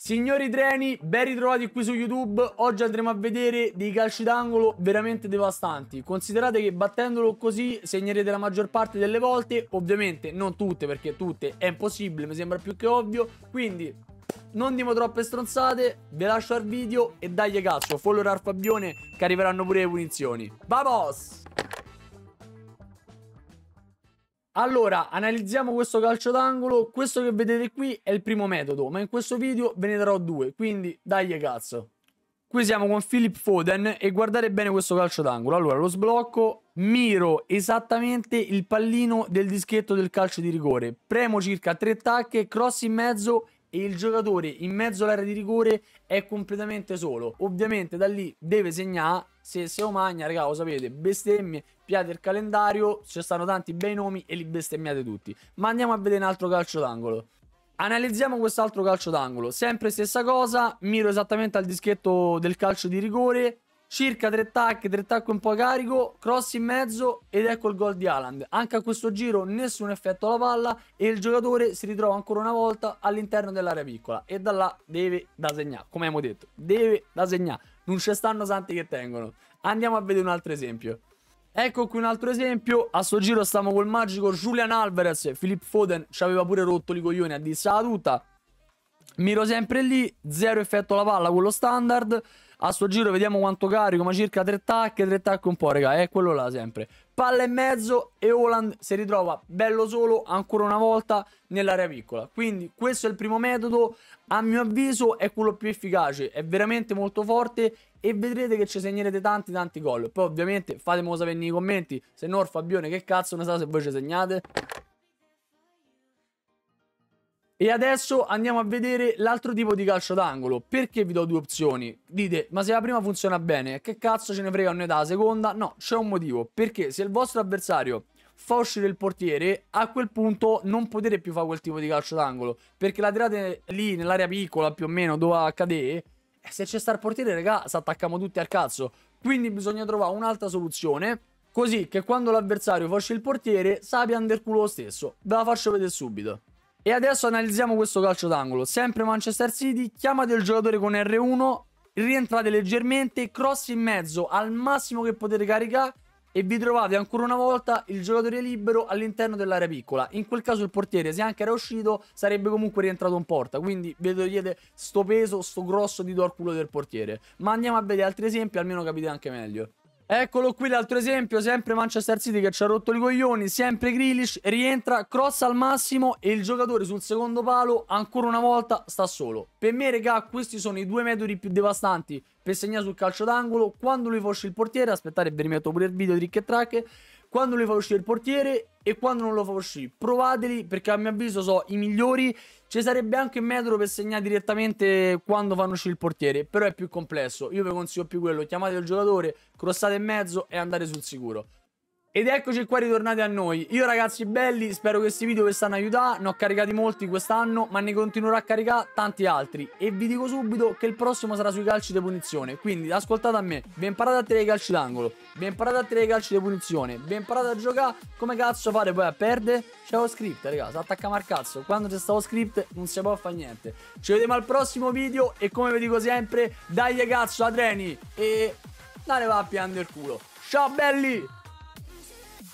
Signori treni, ben ritrovati qui su YouTube. Oggi andremo a vedere dei calci d'angolo veramente devastanti. Considerate che battendolo così segnerete la maggior parte delle volte, ovviamente non tutte perché tutte è impossibile, mi sembra più che ovvio. Quindi non dimo troppe stronzate, vi lascio al video e dai cazzo, follow Fabione che arriveranno pure le punizioni. Vamos! Allora, analizziamo questo calcio d'angolo. Questo che vedete qui è il primo metodo, ma in questo video ve ne darò due, quindi dai cazzo. Qui siamo con Philip Foden e guardate bene questo calcio d'angolo. Allora, lo sblocco, miro esattamente il pallino del dischetto del calcio di rigore. Premo circa tre tacche, cross in mezzo e il giocatore in mezzo all'area di rigore è completamente solo. Ovviamente da lì deve segnare se, se magna, raga, lo sapete, bestemmie, piate il calendario, ci stanno tanti bei nomi e li bestemmiate tutti. Ma andiamo a vedere un altro calcio d'angolo. Analizziamo quest'altro calcio d'angolo. Sempre stessa cosa, miro esattamente al dischetto del calcio di rigore, circa tre tacchi, tre tacchi un po' carico, cross in mezzo ed ecco il gol di Haaland. Anche a questo giro nessun effetto alla palla e il giocatore si ritrova ancora una volta all'interno dell'area piccola e da là deve da segnare, come abbiamo detto, deve da segnare. Non ci stanno santi che tengono. Andiamo a vedere un altro esempio. Ecco qui un altro esempio. A sto giro stiamo col magico Julian Alvarez. Filippo Foden ci aveva pure rotto i coglioni a dirsela tutta. Miro sempre lì, zero effetto alla palla, quello standard. A sto giro vediamo quanto carico, ma circa tre tacche, tre tacche un po', raga, è eh, quello là sempre. Palla e mezzo e Holland si ritrova bello solo ancora una volta nell'area piccola. Quindi questo è il primo metodo, a mio avviso è quello più efficace, è veramente molto forte e vedrete che ci segnerete tanti tanti gol. Poi ovviamente fatemelo sapere nei commenti, se no Fabione che cazzo ne sa se voi ci segnate. E adesso andiamo a vedere l'altro tipo di calcio d'angolo. Perché vi do due opzioni? Dite, ma se la prima funziona bene, che cazzo ce ne frega noi dalla seconda? No, c'è un motivo. Perché se il vostro avversario fa uscire il portiere, a quel punto non potete più fare quel tipo di calcio d'angolo. Perché la tirate lì, nell'area piccola più o meno, dove accade, eh, se c'è star portiere, raga, si attacchiamo tutti al cazzo. Quindi bisogna trovare un'altra soluzione. Così che quando l'avversario fa uscire il portiere, sappia andare culo lo stesso. Ve la faccio vedere subito. E adesso analizziamo questo calcio d'angolo. Sempre Manchester City, chiama del giocatore con R1, rientrate leggermente, cross in mezzo al massimo che potete caricare e vi trovate ancora una volta il giocatore libero all'interno dell'area piccola. In quel caso il portiere, se anche era uscito, sarebbe comunque rientrato in porta. Quindi vi togliete sto peso, sto grosso di dor culo del portiere. Ma andiamo a vedere altri esempi, almeno capite anche meglio. Eccolo qui l'altro esempio, sempre Manchester City che ci ha rotto i coglioni, sempre Grealish, rientra, cross al massimo e il giocatore sul secondo palo ancora una volta sta solo. Per me regà questi sono i due metodi più devastanti per segnare sul calcio d'angolo, quando lui fosse il portiere, aspettate vi rimetto pure il video di trick e track, quando lui fa uscire il portiere e quando non lo fa uscire. Provateli perché a mio avviso sono i migliori. Ci sarebbe anche un metodo per segnare direttamente quando fanno uscire il portiere, però è più complesso. Io vi consiglio più quello, chiamate il giocatore, crossate in mezzo e andate sul sicuro. Ed eccoci qua ritornati a noi Io ragazzi belli spero che questi video vi stanno aiutando Ne ho caricati molti quest'anno ma ne continuerò a caricare tanti altri E vi dico subito che il prossimo sarà sui calci di punizione Quindi ascoltate a me Vi imparate a tirare i calci d'angolo Vi imparate a tirare i calci di punizione Vi imparate a giocare Come cazzo fare poi a perdere C'è lo script ragazzi, si attacca mal cazzo Quando c'è stato script non si può fare niente Ci vediamo al prossimo video e come vi dico sempre Dai cazzo Adreni E... Dale va a piangere il culo Ciao belli